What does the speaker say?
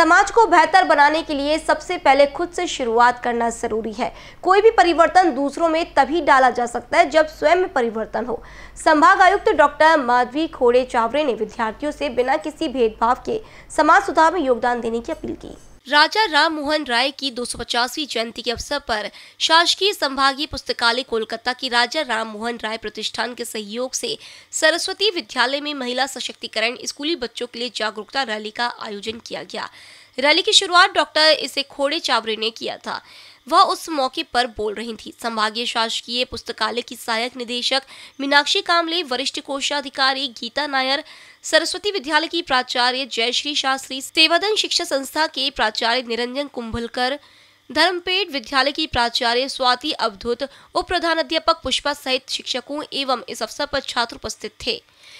समाज को बेहतर बनाने के लिए सबसे पहले खुद से शुरुआत करना जरूरी है कोई भी परिवर्तन दूसरों में तभी डाला जा सकता है जब स्वयं में परिवर्तन हो संभाग आयुक्त डॉक्टर माधवी खोड़े चावरे ने विद्यार्थियों से बिना किसी भेदभाव के समाज सुधार में योगदान देने की अपील की राजा राम मोहन राय की दो जयंती के अवसर पर शासकीय संभागीय पुस्तकालय कोलकाता की राजा राम मोहन राय प्रतिष्ठान के सहयोग से सरस्वती विद्यालय में महिला सशक्तिकरण स्कूली बच्चों के लिए जागरूकता रैली का आयोजन किया गया रैली की शुरुआत डॉक्टर इसे खोड़े चावरे ने किया था वह उस मौके पर बोल रही थी संभागीय शासकीय पुस्तकालय की सहायक निदेशक मीनाक्षी कामले वरिष्ठ कोषाधिकारी गीता नायर सरस्वती विद्यालय की प्राचार्य जयश्री शास्त्री सेवादन शिक्षा संस्था के प्राचार्य निरंजन कुंभलकर धर्मपेट विद्यालय की प्राचार्य स्वाति अवधुत उप प्रधान अध्यापक पुष्पा सहित शिक्षकों एवं इस अवसर पर छात्र उपस्थित थे